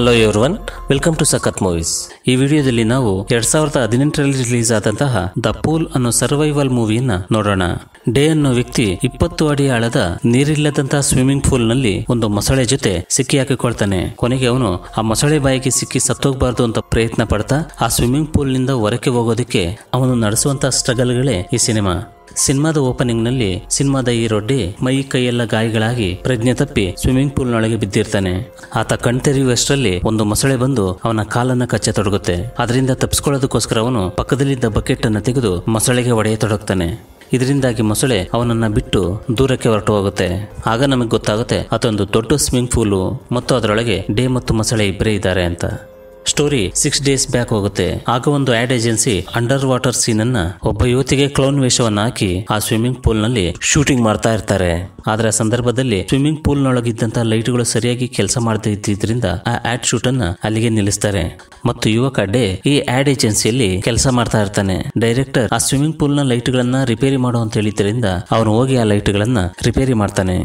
hello everyone welcome to ಸಖತ್ movies ಈ ವಿಡಿಯೋದಲ್ಲಿ ನಾವು ಎರಡ್ ಸಾವಿರದ ಹದಿನೆಂಟರಲ್ಲಿ ರಿಲೀಸ್ ಆದಂತಹ ದ ಪೂಲ್ ಅನ್ನೋ ಸರ್ವೈವಲ್ ಮೂವಿಯನ್ನ ನೋಡೋಣ ಡೇ ಅನ್ನೋ ವ್ಯಕ್ತಿ ಇಪ್ಪತ್ತು ಅಡಿ ಆಳದ ನೀರಿಲ್ಲದಂತಹ ಸ್ವಿಮ್ಮಿಂಗ್ ಪೂಲ್ ನಲ್ಲಿ ಒಂದು ಮೊಸಳೆ ಜೊತೆ ಸಿಕ್ಕಿ ಹಾಕಿಕೊಳ್ತಾನೆ ಕೊನೆಗೆ ಅವನು ಆ ಮೊಸಳೆ ಬಾಯಿಗೆ ಸಿಕ್ಕಿ ಸತ್ತೋಗ್ಬಾರ್ದು ಅಂತ ಪ್ರಯತ್ನ ಪಡ್ತಾ ಆ ಸ್ವಿಮ್ಮಿಂಗ್ ಪೂಲ್ ನಿಂದ ಹೊರಕ್ಕೆ ಹೋಗೋದಕ್ಕೆ ಅವನು ನಡೆಸುವಂತಹ ಸ್ಟ್ರಗಲ್ಗಳೇ ಈ ಸಿನಿಮಾ ಸಿನಿಮಾದ ಓಪನಿಂಗ್ ನಲ್ಲಿ ಸಿನಿಮಾದ ಈ ರೊಡ್ಡಿ ಮೈ ಕೈಯೆಲ್ಲ ಗಾಯಗಳಾಗಿ ಪ್ರಜ್ಞೆ ತಪ್ಪಿ ಸ್ವಿಮ್ಮಿಂಗ್ ಪೂಲ್ ನೊಳಗೆ ಬಿದ್ದಿರ್ತಾನೆ ಆತ ತೆರೆಯುವಷ್ಟರಲ್ಲಿ ಒಂದು ಮೊಸಳೆ ಬಂದು ಅವನ ಕಾಲನ್ನ ತೊಡಗುತ್ತೆ ಅದರಿಂದ ತಪ್ಪಿಸ್ಕೊಳ್ಳೋದಕ್ಕೋಸ್ಕರ ಅವನು ಪಕ್ಕದಲ್ಲಿದ್ದ ಬಕೆಟ್ ಅನ್ನು ತೆಗೆದು ಮೊಸಳೆಗೆ ಒಡೆಯತೊಡಗ್ತಾನೆ ಇದರಿಂದಾಗಿ ಮೊಸಳೆ ಅವನನ್ನ ಬಿಟ್ಟು ದೂರಕ್ಕೆ ಹೊರಟು ಹೋಗುತ್ತೆ ಆಗ ನಮಗೆ ಗೊತ್ತಾಗುತ್ತೆ ಅದೊಂದು ದೊಡ್ಡ ಸ್ವಿಮ್ಮಿಂಗ್ ಪೂಲು ಮತ್ತು ಅದರೊಳಗೆ ಡೇ ಮತ್ತು ಮೊಸಳೆ ಇಬ್ಬರೇ ಇದ್ದಾರೆ ಅಂತ ಸ್ಟೋರಿ ಸಿಕ್ಸ್ ಡೇಸ್ ಬ್ಯಾಕ್ ಹೋಗುತ್ತೆ ಆಗ ಒಂದು ad agency under water scene ಅನ್ನ ಒಬ್ಬ ಯುವತಿಗೆ ಕ್ಲೋನ್ ವೇಷವನ್ನ ಹಾಕಿ ಆ ಸ್ವಿಮ್ಮಿಂಗ್ ಪೂಲ್ ನಲ್ಲಿ ಶೂಟಿಂಗ್ ಮಾಡ್ತಾ ಇರ್ತಾರೆ ಆದ್ರೆ ಆ ಸಂದರ್ಭದಲ್ಲಿ ಸ್ವಿಮ್ಮಿಂಗ್ ಪೂಲ್ ನೊಳಗಿದ್ದಂತ ಸರಿಯಾಗಿ ಕೆಲಸ ಮಾಡದೇ ಇದ್ದಿದ್ರಿಂದ ಆ ಆಡ್ ಶೂಟ್ ಅನ್ನ ಅಲ್ಲಿಗೆ ನಿಲ್ಲಿಸ್ತಾರೆ ಮತ್ತು ಯುವಕ ಡೇ ಈ ಆಡ್ ಏಜೆನ್ಸಿಯಲ್ಲಿ ಕೆಲಸ ಮಾಡ್ತಾ ಇರ್ತಾನೆ ಡೈರೆಕ್ಟರ್ ಆ ಸ್ವಿಮ್ಮಿಂಗ್ ಪೂಲ್ ನ ಲೈಟ್ ಗಳನ್ನ ರಿಪೇರಿ ಮಾಡು ಅಂತ ಹೇಳಿದ್ರಿಂದ ಅವನು ಹೋಗಿ ಆ ಲೈಟ್ ಗಳನ್ನ ರಿಪೇರಿ ಮಾಡ್ತಾನೆ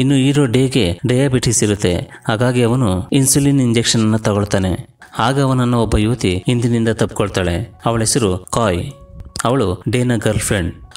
ಇನ್ನು ಹೀರೋ ಡೇಗೆ ಡಯಾಬಿಟಿಸ್ ಇರುತ್ತೆ ಹಾಗಾಗಿ ಅವನು ಇನ್ಸುಲಿನ್ ಇಂಜೆಕ್ಷನ್ ಅನ್ನ ತಗೊಳ್ತಾನೆ ಆಗ ಅವನನ್ನು ಒಬ್ಬ ಯುವತಿ ಹಿಂದಿನಿಂದ ತಪ್ಪಿಕೊಳ್ತಾಳೆ ಅವಳ ಹೆಸರು ಕಾಯ್ ಅವಳು ಡೇನ ಗರ್ಲ್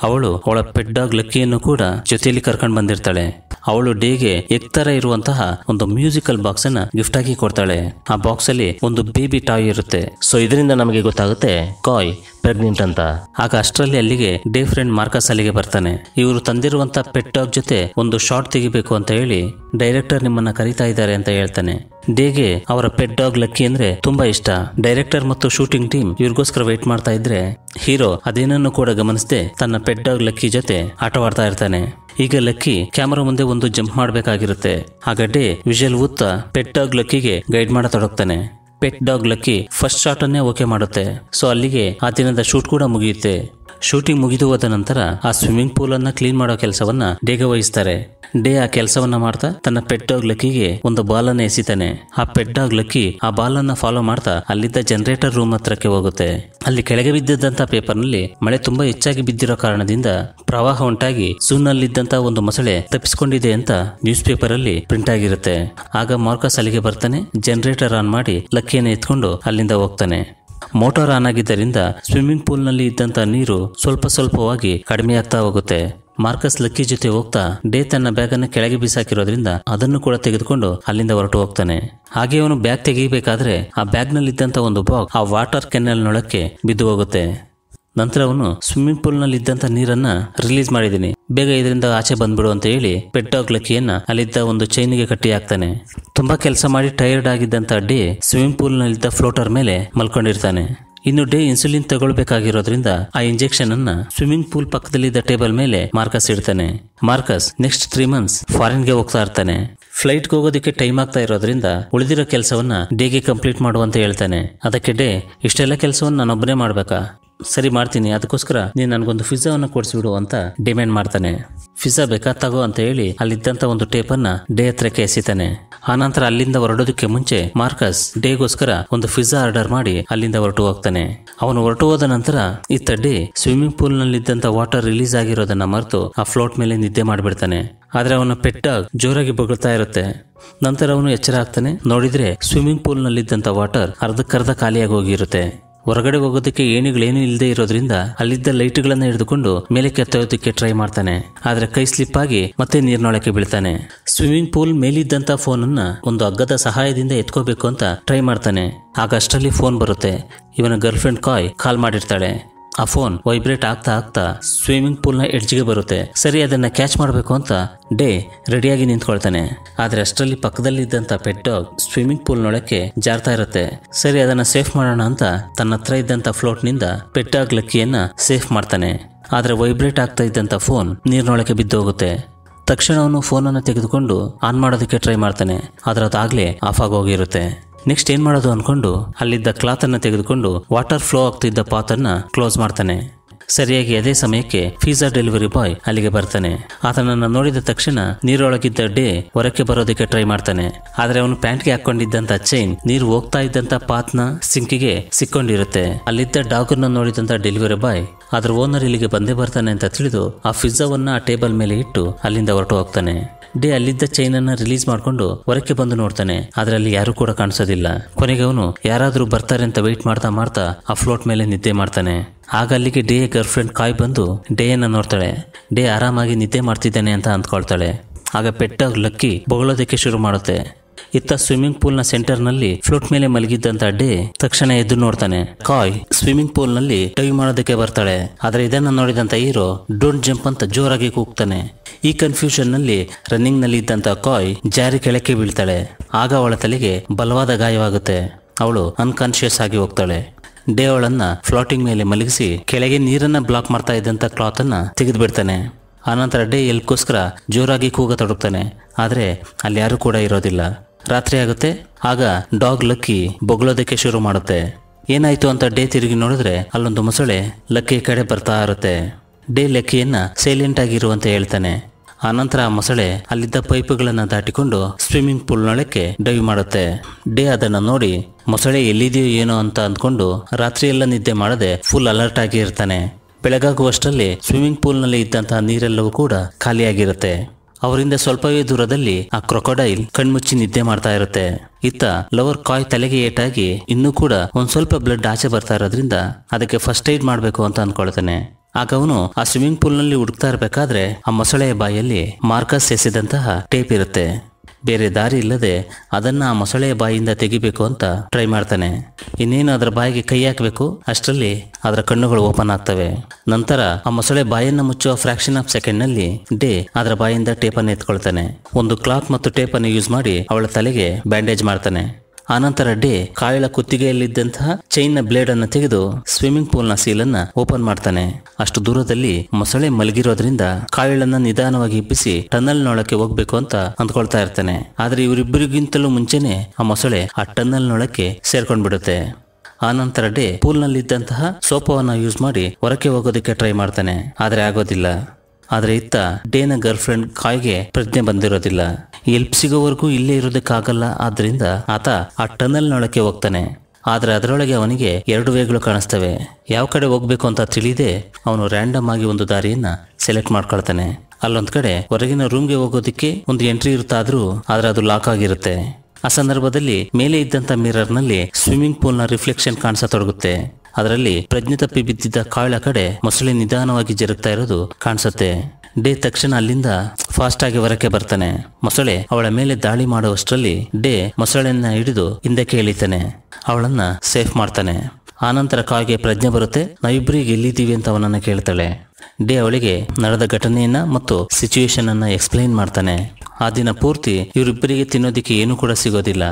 ಅವಳು ಅವಳ ಪೆಟ್ ಡಾಗ್ ಲಕ್ಕಿಯನ್ನು ಕೂಡ ಜೊತೆಯಲ್ಲಿ ಕರ್ಕೊಂಡು ಬಂದಿರ್ತಾಳೆ ಅವಳು ಡೇಗೆ ಎತ್ತರ ಇರುವಂತಹ ಒಂದು ಮ್ಯೂಸಿಕಲ್ ಬಾಕ್ಸ್ ಅನ್ನ ಗಿಫ್ಟ್ ಆಗಿ ಕೊಡ್ತಾಳೆ ಆ ಬಾಕ್ಸ್ ಅಲ್ಲಿ ಒಂದು ಬೇಬಿ ಟಾಯ್ ಇರುತ್ತೆ ಸೊ ಇದರಿಂದ ನಮಗೆ ಗೊತ್ತಾಗುತ್ತೆ ಕಾಯ್ ಪ್ರೆಗ್ನೆಂಟ್ ಅಂತ ಆಗ ಅಷ್ಟರಲ್ಲಿ ಅಲ್ಲಿಗೆ ಡೇ ಫ್ರೆಂಡ್ ಮಾರ್ಕಸ್ ಅಲ್ಲಿಗೆ ಬರ್ತಾನೆ ಇವರು ತಂದಿರುವಂತಹ ಪೆಟ್ ಡಾಗ್ ಜೊತೆ ಒಂದು ಶಾಟ್ ತೆಗಿಬೇಕು ಅಂತ ಹೇಳಿ ಡೈರೆಕ್ಟರ್ ನಿಮ್ಮನ್ನ ಕರಿತಾ ಇದ್ದಾರೆ ಅಂತ ಹೇಳ್ತಾನೆ ಡೇಗೆ ಅವರ ಪೆಟ್ ಡಾಗ್ ಲಕ್ಕಿ ಅಂದ್ರೆ ತುಂಬಾ ಇಷ್ಟ ಡೈರೆಕ್ಟರ್ ಮತ್ತು ಶೂಟಿಂಗ್ ಟೀಮ್ ಇವ್ರಿಗೋಸ್ಕರ ವೇಟ್ ಮಾಡ್ತಾ ಇದ್ರೆ ಹೀರೋ ಅದೇನನ್ನು ಕೂಡ ಗಮನಿಸದೆ ತನ್ನ ಪೆಟ್ ಡಾಗ್ ಲಕ್ಕಿ ಜೊತೆ ಆಟವಾಡ್ತಾ ಇರ್ತಾನೆ ಈಗ ಲಕ್ಕಿ ಕ್ಯಾಮರಾ ಮುಂದೆ ಒಂದು ಜಂಪ್ ಮಾಡಬೇಕಾಗಿರುತ್ತೆ ಹಾಗಡ್ಡೆ ವಿಷಲ್ ಊತ್ತ ಪೆಟ್ ಡಾಗ್ ಲಕ್ಕಿಗೆ ಗೈಡ್ ಮಾಡತೊಡಗ್ತಾನೆ pet dog Lucky first shot ಅನ್ನೇ ಓಕೆ ಮಾಡುತ್ತೆ ಸೊ ಅಲ್ಲಿಗೆ ಆ ದಿನದ ಶೂಟ್ ಕೂಡ ಮುಗಿಯುತ್ತೆ ಶೂಟಿಂಗ್ ಮುಗಿದು ಹೋದ ನಂತರ ಆ ಸ್ವಿಮ್ಮಿಂಗ್ ಪೂಲ್ ಅನ್ನ ಕ್ಲೀನ್ ಮಾಡೋ ಕೆಲಸವನ್ನ ಡೇಗ ವಹಿಸ್ತಾರೆ ಡೇ ಆ ಕೆಲಸವನ್ನ ಮಾಡ್ತಾ ತನ್ನ ಪೆಟ್ ಡಾಗ್ ಲಕ್ಕಿಗೆ ಒಂದು ಬಾಲ್ ಅನ್ನ ಎಸಿತಾನೆ ಆ ಪೆಟ್ ಡಾಗ್ ಲಕ್ಕಿ ಆ ಬಾಲ್ ಅನ್ನ ಫಾಲೋ ಮಾಡ್ತಾ ಅಲ್ಲಿದ್ದ ಜನರೇಟರ್ ರೂಮ್ ಹತ್ರಕ್ಕೆ ಹೋಗುತ್ತೆ ಅಲ್ಲಿ ಕೆಳಗೆ ಬಿದ್ದಿದ್ದಂತ ಪೇಪರ್ ನಲ್ಲಿ ಮಳೆ ತುಂಬಾ ಹೆಚ್ಚಾಗಿ ಬಿದ್ದಿರೋ ಕಾರಣದಿಂದ ಪ್ರವಾಹ ಉಂಟಾಗಿ ಸೂನ್ ಅಲ್ಲಿದ್ದಂತ ಒಂದು ಮೊಸಳೆ ತಪ್ಪಿಸಿಕೊಂಡಿದೆ ಅಂತ ನ್ಯೂಸ್ ಪೇಪರ್ ಅಲ್ಲಿ ಪ್ರಿಂಟ್ ಆಗಿರುತ್ತೆ ಆಗ ಮಾರ್ಕಸ್ ಅಲ್ಲಿಗೆ ಬರ್ತಾನೆ ಜನರೇಟರ್ ಆನ್ ಮಾಡಿ ಲಕ್ಕಿಯನ್ನು ಎತ್ಕೊಂಡು ಅಲ್ಲಿಂದ ಹೋಗ್ತಾನೆ ಮೋಟಾರ್ ಆನ್ ಆಗಿದ್ದರಿಂದ ಸ್ವಿಮ್ಮಿಂಗ್ ಪೂಲ್ನಲ್ಲಿ ಇದ್ದಂಥ ನೀರು ಸ್ವಲ್ಪ ಸ್ವಲ್ಪವಾಗಿ ಕಡಿಮೆಯಾಗ್ತಾ ಹೋಗುತ್ತೆ ಮಾರ್ಕಸ್ ಲಕ್ಕಿ ಜೊತೆ ಹೋಗ್ತಾ ಡೇ ತನ್ನ ಬ್ಯಾಗ್ ಅನ್ನು ಕೆಳಗೆ ಬಿಸಾಕಿರೋದ್ರಿಂದ ಅದನ್ನು ಕೂಡ ತೆಗೆದುಕೊಂಡು ಅಲ್ಲಿಂದ ಹೊರಟು ಹೋಗ್ತಾನೆ ಹಾಗೆ ಅವನು ಬ್ಯಾಗ್ ತೆಗೆಯಬೇಕಾದ್ರೆ ಆ ಬ್ಯಾಗ್ ಇದ್ದಂತ ಒಂದು ಬಾಕ್ಸ್ ಆ ವಾಟರ್ ಕೆನಲ್ ನೊಳಕ್ಕೆ ಬಿದ್ದು ಹೋಗುತ್ತೆ ನಂತರ ಅವನು ಸ್ವಿಮ್ಮಿಂಗ್ ಪೂಲ್ ನಲ್ಲಿ ಇದ್ದಂತ ನೀರನ್ನ ರಿಲೀಸ್ ಮಾಡಿದ್ದೀನಿ ಬೇಗ ಇದರಿಂದ ಆಚೆ ಬಂದ್ಬಿಡು ಅಂತ ಹೇಳಿ ಪೆಟ್ಟಾಗ್ಲಕ್ಕಿಯನ್ನ ಅಲ್ಲಿದ್ದ ಒಂದು ಚೈನಿಗೆ ಕಟ್ಟಿ ಹಾಕ್ತಾನೆ ತುಂಬಾ ಕೆಲಸ ಮಾಡಿ ಟೈರ್ಡ್ ಆಗಿದ್ದಂತ ಅಡ್ಡಿ ಸ್ವಿಮ್ಮಿಂಗ್ ಪೂಲ್ ನಲ್ಲಿದ್ದ ಫ್ಲೋಟರ್ ಮೇಲೆ ಮಲ್ಕೊಂಡಿರ್ತಾನೆ ಇನ್ನು ಡೇ ಇನ್ಸುಲಿನ್ ತಗೊಳ್ಬೇಕಾಗಿರೋದ್ರಿಂದ ಆ ಇಂಜೆಕ್ಷನ್ ಅನ್ನ ಸ್ವಿಮ್ಮಿಂಗ್ ಪೂಲ್ ಪಕ್ಕದಲ್ಲಿದ್ದ ಟೇಬಲ್ ಮೇಲೆ ಮಾರ್ಕಸ್ ಇಡ್ತಾನೆ ಮಾರ್ಕಸ್ ನೆಕ್ಸ್ಟ್ ತ್ರೀ ಮಂತ್ಸ್ ಫಾರಿನ್ಗೆ ಹೋಗ್ತಾ ಇರ್ತಾನೆ ಫ್ಲೈಟ್ಗೆ ಹೋಗೋದಕ್ಕೆ ಟೈಮ್ ಆಗ್ತಾ ಇರೋದ್ರಿಂದ ಉಳಿದಿರೋ ಕೆಲಸವನ್ನ ಡೇಗೆ ಕಂಪ್ಲೀಟ್ ಮಾಡುವಂತ ಹೇಳ್ತಾನೆ ಅದಕ್ಕೆ ಡೇ ಇಷ್ಟೆಲ್ಲ ಕೆಲಸವನ್ನು ನಾನೊಬ್ಬನೇ ಮಾಡ್ಬೇಕಾ ಸರಿ ಮಾಡ್ತೀನಿ ಅದಕ್ಕೋಸ್ಕರ ನೀನು ನನಗೊಂದು ಕೊಡಿಸಿ ಬಿಡು ಅಂತ ಡಿಮ್ಯಾಂಡ್ ಮಾಡ್ತಾನೆ ಪಿಜ್ಜಾ ಬೇಕಾ ತಗೋ ಅಂತ ಹೇಳಿ ಅಲ್ಲಿದ್ದಂಥ ಒಂದು ಅನ್ನ ಡೇ ಹತ್ರಕ್ಕೆ ಎಸಿತಾನೆ ಆನಂತರ ಅಲ್ಲಿಂದ ಹೊರಡೋದಕ್ಕೆ ಮುಂಚೆ ಮಾರ್ಕಸ್ ಡೇಗೋಸ್ಕರ ಒಂದು ಪಿಜ್ಜಾ ಆರ್ಡರ್ ಮಾಡಿ ಅಲ್ಲಿಂದ ಹೊರಟು ಹೋಗ್ತಾನೆ ಅವನು ಹೊರಟು ಹೋದ ನಂತರ ಈ ತಡ್ಡಿ ಸ್ವಿಮ್ಮಿಂಗ್ ಪೂಲ್ ಇದ್ದಂತ ವಾಟರ್ ರಿಲೀಸ್ ಆಗಿರೋದನ್ನ ಮರೆತು ಆ ಫ್ಲೋಟ್ ಮೇಲೆ ನಿದ್ದೆ ಮಾಡಿಬಿಡ್ತಾನೆ ಆದ್ರೆ ಅವನ ಪೆಟ್ಟ ಜೋರಾಗಿ ಬೊಗಳ್ತಾ ಇರುತ್ತೆ ನಂತರ ಅವನು ಎಚ್ಚರ ಆಗ್ತಾನೆ ನೋಡಿದ್ರೆ ಸ್ವಿಮ್ಮಿಂಗ್ ಪೂಲ್ ಇದ್ದಂತ ವಾಟರ್ ಅರ್ಧಕ್ಕರ್ಧ ಖಾಲಿಯಾಗಿ ಹೋಗಿರುತ್ತೆ ಹೊರಗಡೆ ಹೋಗೋದಕ್ಕೆ ಏಣಿಗಳೇನು ಇಲ್ಲದೆ ಇರೋದ್ರಿಂದ ಅಲ್ಲಿದ್ದ ಲೈಟ್ಗಳನ್ನು ಹಿಡಿದುಕೊಂಡು ಮೇಲೆ ಕೆತ್ತೋದಕ್ಕೆ ಟ್ರೈ ಮಾಡ್ತಾನೆ ಆದ್ರೆ ಕೈ ಸ್ಲಿಪ್ ಆಗಿ ಮತ್ತೆ ನೀರ್ನೊಳಕ್ಕೆ ಬೀಳ್ತಾನೆ ಸ್ವಿಮ್ಮಿಂಗ್ ಪೂಲ್ ಮೇಲಿದ್ದಂತ ಫೋನ್ ಅನ್ನ ಒಂದು ಅಗ್ಗದ ಸಹಾಯದಿಂದ ಎತ್ಕೋಬೇಕು ಅಂತ ಟ್ರೈ ಮಾಡ್ತಾನೆ ಆಗ ಅಷ್ಟರಲ್ಲಿ ಫೋನ್ ಬರುತ್ತೆ ಇವನ ಗರ್ಲ್ ಫ್ರೆಂಡ್ ಕಾಯ್ ಕಾಲ್ ಮಾಡಿರ್ತಾಳೆ ಆ ಫೋನ್ ವೈಬ್ರೇಟ್ ಆಗ್ತಾ ಆಗ್ತಾ ಸ್ವಿಮ್ಮಿಂಗ್ ಪೂಲ್ ನ ಎಡ್ಜ್ಗೆ ಬರುತ್ತೆ ಸರಿ ಅದನ್ನ ಕ್ಯಾಚ್ ಮಾಡಬೇಕು ಅಂತ ಡೇ ರೆಡಿಯಾಗಿ ನಿಂತ್ಕೊಳ್ತಾನೆ ಆದ್ರೆ ಅಷ್ಟರಲ್ಲಿ ಪಕ್ಕದಲ್ಲಿ ಇದ್ದಂತ ಪೆಟ್ ಡಾಗ್ ಸ್ವಿಮ್ಮಿಂಗ್ ಪೂಲ್ ನೊಳಕ್ಕೆ ಜಾರ್ತಾ ಇರುತ್ತೆ ಸರಿ ಅದನ್ನ ಸೇಫ್ ಮಾಡೋಣ ಅಂತ ತನ್ನ ಹತ್ರ ಇದ್ದಂತ ಫ್ಲೋಟ್ನಿಂದ ನಿಂದ ಪೆಟ್ ಡಾಗ್ ಲಕ್ಕಿಯನ್ನ ಸೇಫ್ ಮಾಡ್ತಾನೆ ಆದ್ರೆ ವೈಬ್ರೇಟ್ ಆಗ್ತಾ ಇದ್ದಂತ ಫೋನ್ ನೀರ್ನೊಳಕ್ಕೆ ಬಿದ್ದೋಗುತ್ತೆ ತಕ್ಷಣ ಅವನು ಫೋನನ್ನು ತೆಗೆದುಕೊಂಡು ಆನ್ ಮಾಡೋದಕ್ಕೆ ಟ್ರೈ ಮಾಡ್ತಾನೆ ಆದ್ರೆ ಅದಾಗಲೇ ಆಫ್ ಆಗೋಗಿರುತ್ತೆ ನೆಕ್ಸ್ಟ್ ಏನು ಮಾಡೋದು ಅಂದ್ಕೊಂಡು ಅಲ್ಲಿದ್ದ ಕ್ಲಾತನ್ನು ತೆಗೆದುಕೊಂಡು ವಾಟರ್ ಫ್ಲೋ ಆಗ್ತಿದ್ದ ಪಾತನ್ನು ಕ್ಲೋಸ್ ಮಾಡ್ತಾನೆ ಸರಿಯಾಗಿ ಅದೇ ಸಮಯಕ್ಕೆ ಪಿಜ್ಜಾ ಡೆಲಿವರಿ ಬಾಯ್ ಅಲ್ಲಿಗೆ ಬರ್ತಾನೆ ಆತನನ್ನು ನೋಡಿದ ತಕ್ಷಣ ನೀರೊಳಗಿದ್ದ ಡೇ ಹೊರಕ್ಕೆ ಬರೋದಕ್ಕೆ ಟ್ರೈ ಮಾಡ್ತಾನೆ ಆದರೆ ಅವನು ಪ್ಯಾಂಟ್ಗೆ ಹಾಕೊಂಡಿದ್ದಂತ ಚೈನ್ ನೀರು ಹೋಗ್ತಾ ಇದ್ದಂತ ಪಾತ್ನ ಸಿಂಕಿಗೆ ಸಿಕ್ಕೊಂಡಿರುತ್ತೆ ಅಲ್ಲಿದ್ದ ಡಾಗರ್ನ ನೋಡಿದಂತ ಡೆಲಿವರಿ ಬಾಯ್ ಅದರ ಓನರ್ ಇಲ್ಲಿಗೆ ಬಂದೇ ಬರ್ತಾನೆ ಅಂತ ತಿಳಿದು ಆ ಫಿಜ್ಜಾವನ್ನ ಆ ಟೇಬಲ್ ಮೇಲೆ ಇಟ್ಟು ಅಲ್ಲಿಂದ ಹೊರಟು ಹೋಗ್ತಾನೆ ಡೇ ಅಲ್ಲಿದ್ದ ಅನ್ನ ರಿಲೀಸ್ ಮಾಡಿಕೊಂಡು ಹೊರಕ್ಕೆ ಬಂದು ನೋಡ್ತಾನೆ ಅದರಲ್ಲಿ ಯಾರು ಕೂಡ ಕಾಣಿಸೋದಿಲ್ಲ ಕೊನೆಗೆ ಅವನು ಯಾರಾದರೂ ಬರ್ತಾರೆ ಅಂತ ವೆಯ್ಟ್ ಮಾಡ್ತಾ ಮಾಡ್ತಾ ಆ ಫ್ಲೋಟ್ ಮೇಲೆ ನಿದ್ದೆ ಮಾಡ್ತಾನೆ ಆಗ ಅಲ್ಲಿಗೆ ಡೇ ಗರ್ಲ್ ಫ್ರೆಂಡ್ ಕಾಯ್ ಬಂದು ಅನ್ನ ನೋಡ್ತಾಳೆ ಡೇ ಆರಾಮಾಗಿ ನಿದ್ದೆ ಮಾಡ್ತಿದ್ದಾನೆ ಅಂತ ಅಂದ್ಕೊಳ್ತಾಳೆ ಆಗ ಪೆಟ್ಟ ಲಕ್ಕಿ ಬೊಗಳೋದಕ್ಕೆ ಶುರು ಮಾಡುತ್ತೆ ಇತ್ತ ಸ್ವಿಮ್ಮಿಂಗ್ ಪೂಲ್ ನ ಸೆಂಟರ್ ನಲ್ಲಿ ಫ್ಲೋಟ್ ಮೇಲೆ ಮಲಗಿದ್ದಂತ ಡೇ ತಕ್ಷಣ ಎದ್ದು ನೋಡ್ತಾನೆ ಕಾಯ್ ಸ್ವಿಮ್ಮಿಂಗ್ ಪೂಲ್ ನಲ್ಲಿ ಡೈವ್ ಮಾಡೋದಕ್ಕೆ ಬರ್ತಾಳೆ ಆದ್ರೆ ಇದನ್ನ ನೋಡಿದಂತ ಹೀರೋ ಡೋಂಟ್ ಜಂಪ್ ಅಂತ ಜೋರಾಗಿ ಕೂಗ್ತಾನೆ ಈ ಕನ್ಫ್ಯೂಷನ್ ನಲ್ಲಿ ರನ್ನಿಂಗ್ ನಲ್ಲಿ ಇದ್ದಂತ ಕಾಯ್ ಜಾರಿ ಕೆಳಕ್ಕೆ ಬೀಳ್ತಾಳೆ ಆಗ ಅವಳ ತಲೆಗೆ ಬಲವಾದ ಗಾಯವಾಗುತ್ತೆ ಅವಳು ಅನ್ಕಾನ್ಶಿಯಸ್ ಆಗಿ ಹೋಗ್ತಾಳೆ ಡೇ ಅವಳನ್ನ ಫ್ಲೋಟಿಂಗ್ ಮೇಲೆ ಮಲಗಿಸಿ ಕೆಳಗೆ ನೀರನ್ನ ಬ್ಲಾಕ್ ಮಾಡ್ತಾ ಇದ್ದಂತ ಕ್ಲಾತ್ ಅನ್ನ ತೆಗೆದು ಬಿಡ್ತಾನೆ ಆನಂತರ ಡೇ ಎಲ್ಕೋಸ್ಕರ ಜೋರಾಗಿ ಕೂಗ ತೊಡಗ್ತಾನೆ ಆದರೆ ಅಲ್ಲಿ ಯಾರು ಕೂಡ ಇರೋದಿಲ್ಲ ರಾತ್ರಿ ಆಗುತ್ತೆ ಆಗ ಡಾಗ್ ಲಕ್ಕಿ ಬೊಗಳೋದಕ್ಕೆ ಶುರು ಮಾಡುತ್ತೆ ಏನಾಯ್ತು ಅಂತ ಡೇ ತಿರುಗಿ ನೋಡಿದ್ರೆ ಅಲ್ಲೊಂದು ಮೊಸಳೆ ಲಕ್ಕಿ ಕಡೆ ಬರ್ತಾ ಇರುತ್ತೆ ಡೇ ಲಕ್ಕಿಯನ್ನ ಸೈಲೆಂಟ್ ಆಗಿರುವಂತೆ ಹೇಳ್ತಾನೆ ಆನಂತರ ಆ ಮೊಸಳೆ ಅಲ್ಲಿದ್ದ ಪೈಪ್ಗಳನ್ನು ದಾಟಿಕೊಂಡು ಸ್ವಿಮ್ಮಿಂಗ್ ನೊಳಕ್ಕೆ ಡೈವ್ ಮಾಡುತ್ತೆ ಡೇ ಅದನ್ನು ನೋಡಿ ಮೊಸಳೆ ಎಲ್ಲಿದೆಯೋ ಏನೋ ಅಂತ ಅಂದ್ಕೊಂಡು ರಾತ್ರಿಯೆಲ್ಲ ನಿದ್ದೆ ಮಾಡದೆ ಫುಲ್ ಅಲರ್ಟ್ ಆಗಿ ಇರ್ತಾನೆ ಬೆಳಗಾಗುವಷ್ಟರಲ್ಲಿ ಸ್ವಿಮ್ಮಿಂಗ್ ಪೂಲ್ನಲ್ಲಿ ಇದ್ದಂತಹ ನೀರೆಲ್ಲವೂ ಕೂಡ ಖಾಲಿಯಾಗಿರುತ್ತೆ ಅವರಿಂದ ಸ್ವಲ್ಪವೇ ದೂರದಲ್ಲಿ ಆ ಕ್ರೊಕೊಡೈಲ್ ಕಣ್ಮುಚ್ಚಿ ನಿದ್ದೆ ಮಾಡ್ತಾ ಇರುತ್ತೆ ಇತ್ತ ಲವರ್ ಕಾಯ್ ತಲೆಗೆ ಏಟಾಗಿ ಇನ್ನೂ ಕೂಡ ಒಂದ್ ಸ್ವಲ್ಪ ಬ್ಲಡ್ ಆಚೆ ಬರ್ತಾ ಇರೋದ್ರಿಂದ ಅದಕ್ಕೆ ಫಸ್ಟ್ ಏಡ್ ಮಾಡಬೇಕು ಅಂತ ಅನ್ಕೊಳ್ತಾನೆ ಆಗ ಅವನು ಆ ಸ್ವಿಮ್ಮಿಂಗ್ ಪೂಲ್ ನಲ್ಲಿ ಹುಡುಕ್ತಾ ಇರಬೇಕಾದ್ರೆ ಆ ಮೊಸಳೆಯ ಬಾಯಲ್ಲಿ ಮಾರ್ಕಸ್ ಎಸೆದಂತಹ ಟೇಪ್ ಇರುತ್ತೆ ಬೇರೆ ದಾರಿ ಇಲ್ಲದೆ ಅದನ್ನು ಆ ಮೊಸಳೆ ಬಾಯಿಯಿಂದ ತೆಗಿಬೇಕು ಅಂತ ಟ್ರೈ ಮಾಡ್ತಾನೆ ಇನ್ನೇನು ಅದರ ಬಾಯಿಗೆ ಕೈ ಹಾಕಬೇಕು ಅಷ್ಟರಲ್ಲಿ ಅದರ ಕಣ್ಣುಗಳು ಓಪನ್ ಆಗ್ತವೆ ನಂತರ ಆ ಮೊಸಳೆ ಬಾಯನ್ನು ಮುಚ್ಚುವ ಫ್ರಾಕ್ಷನ್ ಆಫ್ ಸೆಕೆಂಡ್ನಲ್ಲಿ ಡೇ ಅದರ ಬಾಯಿಂದ ಟೇಪನ್ನು ಎತ್ಕೊಳ್ತಾನೆ ಒಂದು ಕ್ಲಾತ್ ಮತ್ತು ಟೇಪನ್ನು ಯೂಸ್ ಮಾಡಿ ಅವಳ ತಲೆಗೆ ಬ್ಯಾಂಡೇಜ್ ಮಾಡ್ತಾನೆ ಆನಂತರ ಡೇ ಕಾಯಿಳ ಕುತ್ತಿಗೆಯಲ್ಲಿದ್ದಂತಹ ನ ಬ್ಲೇಡ್ ಅನ್ನು ತೆಗೆದು ಸ್ವಿಮ್ಮಿಂಗ್ ಪೂಲ್ ನ ಸೀಲ್ ಅನ್ನ ಓಪನ್ ಮಾಡ್ತಾನೆ ಅಷ್ಟು ದೂರದಲ್ಲಿ ಮೊಸಳೆ ಮಲಗಿರೋದ್ರಿಂದ ಕಾಯಿಳನ್ನ ನಿಧಾನವಾಗಿ ಇಬ್ಬಿಸಿ ಟನಲ್ ನೊಳಕ್ಕೆ ಹೋಗ್ಬೇಕು ಅಂತ ಅಂದ್ಕೊಳ್ತಾ ಇರ್ತಾನೆ ಆದ್ರೆ ಇವರಿಬ್ಬರಿಗಿಂತಲೂ ಮುಂಚೆನೆ ಆ ಮೊಸಳೆ ಆ ಟನಲ್ ನೊಳಕ್ಕೆ ಬಿಡುತ್ತೆ ಆನಂತರ ಡೇ ಪೂಲ್ ನಲ್ಲಿದ್ದಂತಹ ಸೋಪವನ್ನ ಯೂಸ್ ಮಾಡಿ ಹೊರಕ್ಕೆ ಹೋಗೋದಕ್ಕೆ ಟ್ರೈ ಮಾಡ್ತಾನೆ ಆದ್ರೆ ಆಗೋದಿಲ್ಲ ಆದರೆ ಇತ್ತ ಡೇನ ಗರ್ಲ್ ಫ್ರೆಂಡ್ ಕಾಯ್ಗೆ ಪ್ರಜ್ಞೆ ಬಂದಿರೋದಿಲ್ಲ ಎಲ್ಪ್ ಸಿಗೋವರೆಗೂ ಇಲ್ಲೇ ಇರೋದಕ್ಕಾಗಲ್ಲ ಆದ್ರಿಂದ ಆತ ಆ ನೊಳಕ್ಕೆ ಹೋಗ್ತಾನೆ ಆದರೆ ಅದರೊಳಗೆ ಅವನಿಗೆ ಎರಡು ವೇಗಗಳು ಕಾಣಿಸ್ತವೆ ಯಾವ ಕಡೆ ಹೋಗ್ಬೇಕು ಅಂತ ತಿಳಿದೆ ಅವನು ರ್ಯಾಂಡಮ್ ಆಗಿ ಒಂದು ದಾರಿಯನ್ನ ಸೆಲೆಕ್ಟ್ ಮಾಡ್ಕೊಳ್ತಾನೆ ಅಲ್ಲೊಂದ್ ಕಡೆ ಹೊರಗಿನ ರೂಮ್ಗೆ ಹೋಗೋದಿಕ್ಕೆ ಒಂದು ಎಂಟ್ರಿ ಇರುತ್ತಾದ್ರೂ ಆದರೆ ಅದು ಲಾಕ್ ಆಗಿರುತ್ತೆ ಆ ಸಂದರ್ಭದಲ್ಲಿ ಮೇಲೆ ಇದ್ದಂತ ಮಿರರ್ ನಲ್ಲಿ ಸ್ವಿಮ್ಮಿಂಗ್ ಪೂಲ್ ನ ರಿಫ್ಲೆಕ್ಷನ್ ಕಾಣಿಸತೊಡಗುತ್ತೆ ಅದರಲ್ಲಿ ಪ್ರಜ್ಞೆ ತಪ್ಪಿ ಬಿದ್ದಿದ್ದ ಕಾಯಿಲ ಕಡೆ ಮೊಸಳೆ ನಿಧಾನವಾಗಿ ಜರುಗ್ತಾ ಇರೋದು ಕಾಣಿಸುತ್ತೆ ಡೇ ತಕ್ಷಣ ಅಲ್ಲಿಂದ ಫಾಸ್ಟ್ ಆಗಿ ಹೊರಕ್ಕೆ ಬರ್ತಾನೆ ಮೊಸಳೆ ಅವಳ ಮೇಲೆ ದಾಳಿ ಮಾಡುವಷ್ಟರಲ್ಲಿ ಡೇ ಮೊಸಳೆಯನ್ನ ಹಿಡಿದು ಹಿಂದಕ್ಕೆ ಎಳಿತಾನೆ ಅವಳನ್ನ ಸೇಫ್ ಮಾಡ್ತಾನೆ ಆನಂತರ ಕಾಯಿಗೆ ಪ್ರಜ್ಞೆ ಬರುತ್ತೆ ನಾವಿಬ್ರಿಗೆ ಎಲ್ಲಿದ್ದೀವಿ ಅಂತ ಅವನನ್ನ ಕೇಳ್ತಾಳೆ ಡೇ ಅವಳಿಗೆ ನಡೆದ ಘಟನೆಯನ್ನ ಮತ್ತು ಸಿಚುವೇಶನ್ ಅನ್ನ ಎಕ್ಸ್ಪ್ಲೈನ್ ಮಾಡ್ತಾನೆ ಆ ದಿನ ಪೂರ್ತಿ ಇವರಿಬ್ಬರಿಗೆ ತಿನ್ನೋದಿಕ್ಕೆ ಏನು ಕೂಡ ಸಿಗೋದಿಲ್ಲ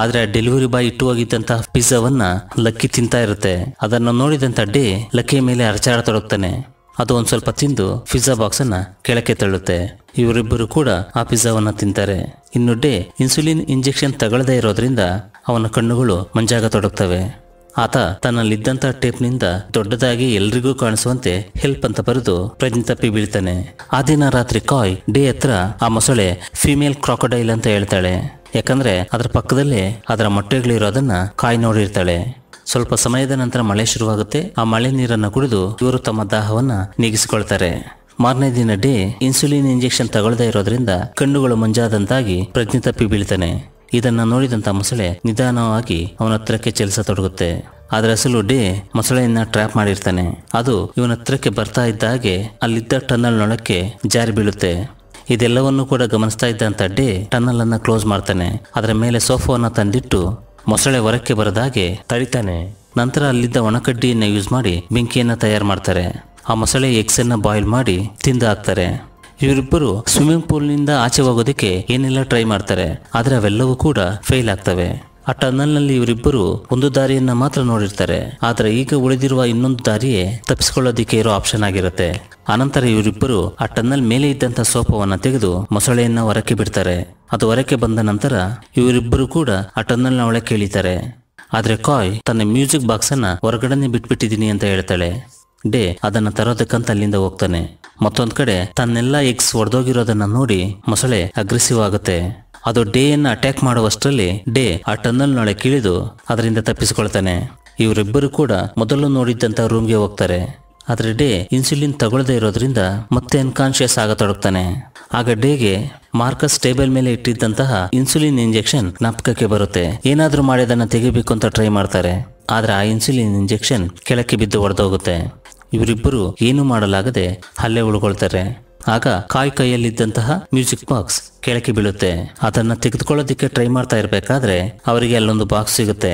ಆದ್ರೆ ಡೆಲಿವರಿ ಬಾಯ್ ಇಟ್ಟು ಹೋಗಿದ್ದಂತಹ ಪಿಜ್ಜಾವನ್ನ ಲಕ್ಕಿ ತಿಂತಾ ಇರುತ್ತೆ ಅದನ್ನ ನೋಡಿದಂತ ಡೇ ಲಕ್ಕಿಯ ಮೇಲೆ ಅರ್ಚಾಡ ತೊಡಗ್ತಾನೆ ಅದು ಒಂದ್ ಸ್ವಲ್ಪ ತಿಂದು ಪಿಜ್ಜಾ ಬಾಕ್ಸ್ ಅನ್ನ ಕೆಳಕ್ಕೆ ತಳ್ಳುತ್ತೆ ಇವರಿಬ್ಬರು ಕೂಡ ಆ ಪಿಜ್ಜಾವನ್ನ ತಿಂತಾರೆ ಇನ್ನು ಡೆ ಇನ್ಸುಲಿನ್ ಇಂಜೆಕ್ಷನ್ ತಗೊಳ್ಳದೇ ಇರೋದ್ರಿಂದ ಅವನ ಕಣ್ಣುಗಳು ಮಂಜಾಗ ತೊಡಗ್ತವೆ ಆತ ತನ್ನಲ್ಲಿದ್ದಂಥ ಟೇಪ್ನಿಂದ ದೊಡ್ಡದಾಗಿ ಎಲ್ರಿಗೂ ಕಾಣಿಸುವಂತೆ ಹೆಲ್ಪ್ ಅಂತ ಬರೆದು ಪ್ರಜ್ಞೆ ತಪ್ಪಿ ಬೀಳ್ತಾನೆ ಆ ದಿನ ರಾತ್ರಿ ಕಾಯ್ ಡೇ ಹತ್ರ ಆ ಮೊಸಳೆ ಫೀಮೇಲ್ ಕ್ರಾಕೊಡೈಲ್ ಅಂತ ಹೇಳ್ತಾಳೆ ಯಾಕಂದ್ರೆ ಅದರ ಪಕ್ಕದಲ್ಲೇ ಅದರ ಮೊಟ್ಟೆಗಳಿರೋದನ್ನ ಕಾಯ್ ನೋಡಿರ್ತಾಳೆ ಸ್ವಲ್ಪ ಸಮಯದ ನಂತರ ಮಳೆ ಶುರುವಾಗುತ್ತೆ ಆ ಮಳೆ ನೀರನ್ನು ಕುಡಿದು ಇವರು ತಮ್ಮ ದಾಹವನ್ನ ನೀಗಿಸಿಕೊಳ್ತಾರೆ ಮಾರನೇ ದಿನ ಡೇ ಇನ್ಸುಲಿನ್ ಇಂಜೆಕ್ಷನ್ ತಗೊಳ್ಳದೇ ಇರೋದ್ರಿಂದ ಕಣ್ಣುಗಳು ಮುಂಜಾದಂತಾಗಿ ಪ್ರಜ್ಞೆ ತಪ್ಪಿ ಬೀಳ್ತಾನೆ ಇದನ್ನು ನೋಡಿದಂಥ ಮೊಸಳೆ ನಿಧಾನವಾಗಿ ಅವನ ಹತ್ರಕ್ಕೆ ತೊಡಗುತ್ತೆ ಆದರೆ ಅಸಲು ಡಿ ಮೊಸಳೆಯನ್ನ ಟ್ರ್ಯಾಪ್ ಮಾಡಿರ್ತಾನೆ ಅದು ಇವನ ಹತ್ರಕ್ಕೆ ಬರ್ತಾ ಇದ್ದ ಹಾಗೆ ಅಲ್ಲಿದ್ದ ನೊಳಕ್ಕೆ ಜಾರಿ ಬೀಳುತ್ತೆ ಇದೆಲ್ಲವನ್ನು ಕೂಡ ಗಮನಿಸ್ತಾ ಇದ್ದಂತ ಡಿ ಟನಲ್ ಅನ್ನ ಕ್ಲೋಸ್ ಮಾಡ್ತಾನೆ ಅದರ ಮೇಲೆ ಸೋಫಾವನ್ನ ತಂದಿಟ್ಟು ಮೊಸಳೆ ಹೊರಕ್ಕೆ ಬರದಾಗೆ ತಡಿತಾನೆ ನಂತರ ಅಲ್ಲಿದ್ದ ಒಣಕಡ್ಡಿಯನ್ನ ಯೂಸ್ ಮಾಡಿ ಬೆಂಕಿಯನ್ನ ತಯಾರು ಮಾಡ್ತಾರೆ ಆ ಮೊಸಳೆ ಎಗ್ಸನ್ನು ಬಾಯ್ಲ್ ಮಾಡಿ ತಿಂದು ಹಾಕ್ತಾರೆ ಇವರಿಬ್ಬರು ಸ್ವಿಮ್ಮಿಂಗ್ ಪೂಲ್ ನಿಂದ ಆಚೆ ಹೋಗೋದಕ್ಕೆ ಏನೆಲ್ಲ ಟ್ರೈ ಮಾಡ್ತಾರೆ ಆದ್ರೆ ಅವೆಲ್ಲವೂ ಕೂಡ ಫೇಲ್ ಆಗ್ತವೆ ಆ ಟನ್ನಲ್ ನಲ್ಲಿ ಇವರಿಬ್ಬರು ಒಂದು ದಾರಿಯನ್ನ ಮಾತ್ರ ನೋಡಿರ್ತಾರೆ ಆದ್ರೆ ಈಗ ಉಳಿದಿರುವ ಇನ್ನೊಂದು ದಾರಿಯೇ ತಪ್ಪಿಸಿಕೊಳ್ಳೋದಿಕ್ಕೆ ಇರೋ ಆಪ್ಷನ್ ಆಗಿರುತ್ತೆ ಆನಂತರ ಇವರಿಬ್ಬರು ಆ ಟನ್ನಲ್ ಮೇಲೆ ಇದ್ದಂತ ಸೋಪವನ್ನ ತೆಗೆದು ಮೊಸಳೆಯನ್ನ ಹೊರಕ್ಕೆ ಬಿಡ್ತಾರೆ ಅದು ಹೊರಕ್ಕೆ ಬಂದ ನಂತರ ಇವರಿಬ್ಬರು ಕೂಡ ಆ ಟನ್ನಲ್ ನ ಒಳಕ್ಕೆ ಇಳಿತಾರೆ ಆದ್ರೆ ಕಾಯ್ ತನ್ನ ಮ್ಯೂಸಿಕ್ ಬಾಕ್ಸ್ ಅನ್ನ ಹೊರಗಡೆನೆ ಬಿಟ್ಬಿಟ್ಟಿದ್ದೀನಿ ಅಂತ ಹೇಳ್ತಾಳೆ ಡೇ ಅದನ್ನ ತರೋದಕ್ಕಂತ ಅಲ್ಲಿಂದ ಹೋಗ್ತಾನೆ ಮತ್ತೊಂದ್ ಕಡೆ ತನ್ನೆಲ್ಲ ಎಗ್ಸ್ ಒಡೆದೋಗಿರೋದನ್ನ ನೋಡಿ ಮೊಸಳೆ ಅಗ್ರೆಸಿವ್ ಆಗುತ್ತೆ ಅದು ಡೇಯನ್ನ ಅಟ್ಯಾಕ್ ಮಾಡುವಷ್ಟರಲ್ಲಿ ಡೇ ಆ ಟನ್ನಲ್ ನೊಳೆ ಕಿಳಿದು ಅದರಿಂದ ತಪ್ಪಿಸಿಕೊಳ್ತಾನೆ ಇವರಿಬ್ಬರು ಕೂಡ ಮೊದಲು ನೋಡಿದ್ದಂತ ರೂಮ್ಗೆ ಹೋಗ್ತಾರೆ ಆದ್ರೆ ಡೇ ಇನ್ಸುಲಿನ್ ತಗೊಳ್ಳದೇ ಇರೋದ್ರಿಂದ ಮತ್ತೆ ಅನ್ಕಾನ್ಷಿಯಸ್ ಆಗತೊಡಗ್ತಾನೆ ಆಗ ಡೇಗೆ ಮಾರ್ಕಸ್ ಟೇಬಲ್ ಮೇಲೆ ಇಟ್ಟಿದ್ದಂತಹ ಇನ್ಸುಲಿನ್ ಇಂಜೆಕ್ಷನ್ ನಾಪಕಕ್ಕೆ ಬರುತ್ತೆ ಏನಾದರೂ ಮಾಡಿ ಅದನ್ನು ತೆಗಿಬೇಕು ಅಂತ ಟ್ರೈ ಮಾಡ್ತಾರೆ ಆದ್ರೆ ಆ ಇನ್ಸುಲಿನ್ ಇಂಜೆಕ್ಷನ್ ಕೆಳಕ್ಕೆ ಬಿದ್ದು ಒಡೆದೋಗುತ್ತೆ ಇವರಿಬ್ಬರು ಏನು ಮಾಡಲಾಗದೆ ಹಲ್ಲೆ ಉಳ್ಕೊಳ್ತಾರೆ ಆಗ ಕಾಯಿ ಕೈಯಲ್ಲಿದ್ದಂತಹ ಮ್ಯೂಸಿಕ್ ಬಾಕ್ಸ್ ಕೆಳಕ್ಕೆ ಬೀಳುತ್ತೆ ಅದನ್ನ ತೆಗೆದುಕೊಳ್ಳೋದಿಕ್ಕೆ ಟ್ರೈ ಮಾಡ್ತಾ ಇರಬೇಕಾದ್ರೆ ಅವರಿಗೆ ಅಲ್ಲೊಂದು ಬಾಕ್ಸ್ ಸಿಗುತ್ತೆ